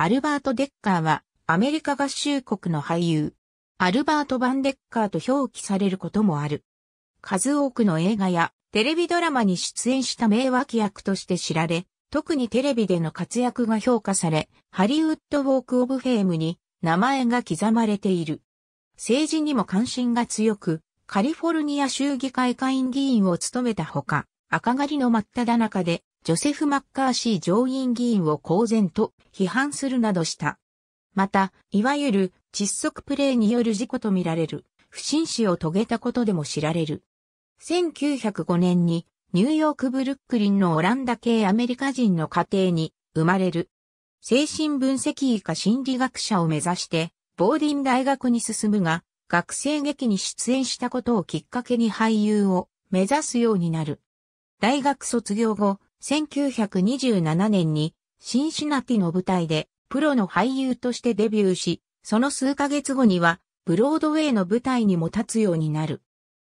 アルバート・デッカーは、アメリカ合衆国の俳優、アルバート・バンデッカーと表記されることもある。数多くの映画やテレビドラマに出演した名脇役として知られ、特にテレビでの活躍が評価され、ハリウッド・ウォーク・オブ・フェームに名前が刻まれている。政治にも関心が強く、カリフォルニア州議会会議員を務めたほか、赤狩りの真っ只中でジョセフ・マッカーシー上院議員を公然と批判するなどした。また、いわゆる窒息プレーによる事故とみられる不審死を遂げたことでも知られる。1905年にニューヨーク・ブルックリンのオランダ系アメリカ人の家庭に生まれる。精神分析医か心理学者を目指してボーディン大学に進むが、学生劇に出演したことをきっかけに俳優を目指すようになる。大学卒業後、1927年にシンシナティの舞台でプロの俳優としてデビューし、その数ヶ月後にはブロードウェイの舞台にも立つようになる。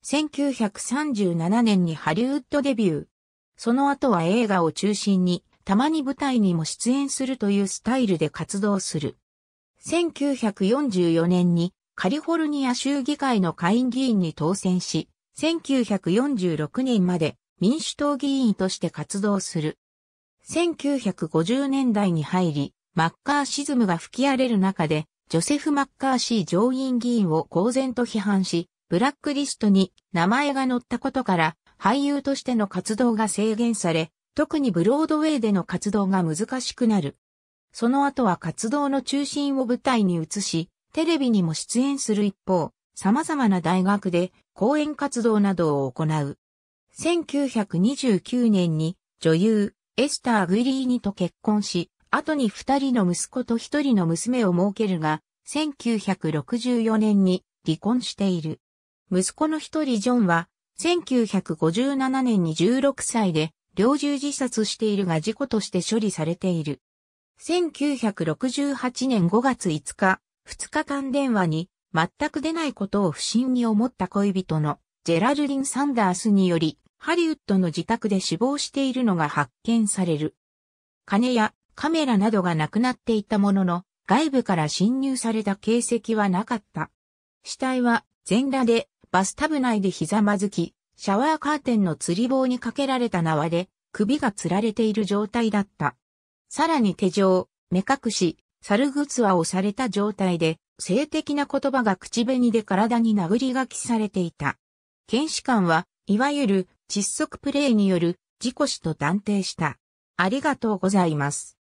1937年にハリウッドデビュー。その後は映画を中心に、たまに舞台にも出演するというスタイルで活動する。1944年にカリフォルニア州議会の下院議員に当選し、1946年まで民主党議員として活動する。1950年代に入り、マッカーシズムが吹き荒れる中で、ジョセフ・マッカーシー上院議員を公然と批判し、ブラックリストに名前が載ったことから、俳優としての活動が制限され、特にブロードウェイでの活動が難しくなる。その後は活動の中心を舞台に移し、テレビにも出演する一方、様々な大学で講演活動などを行う。1929年に女優エスター・グリーニと結婚し、後に二人の息子と一人の娘を設けるが、1964年に離婚している。息子の一人ジョンは、1957年に16歳で、猟銃自殺しているが事故として処理されている。1968年5月5日、2日間電話に全く出ないことを不審に思った恋人のジェラルディン・サンダースにより、ハリウッドの自宅で死亡しているのが発見される。金やカメラなどがなくなっていたものの、外部から侵入された形跡はなかった。死体は全裸でバスタブ内でひざまずき、シャワーカーテンの釣り棒にかけられた縄で首が吊られている状態だった。さらに手錠、目隠し、猿ぐつわをされた状態で、性的な言葉が口紅で体に殴り書きされていた。検視官は、いわゆる窒息プレイによる事故死と断定した。ありがとうございます。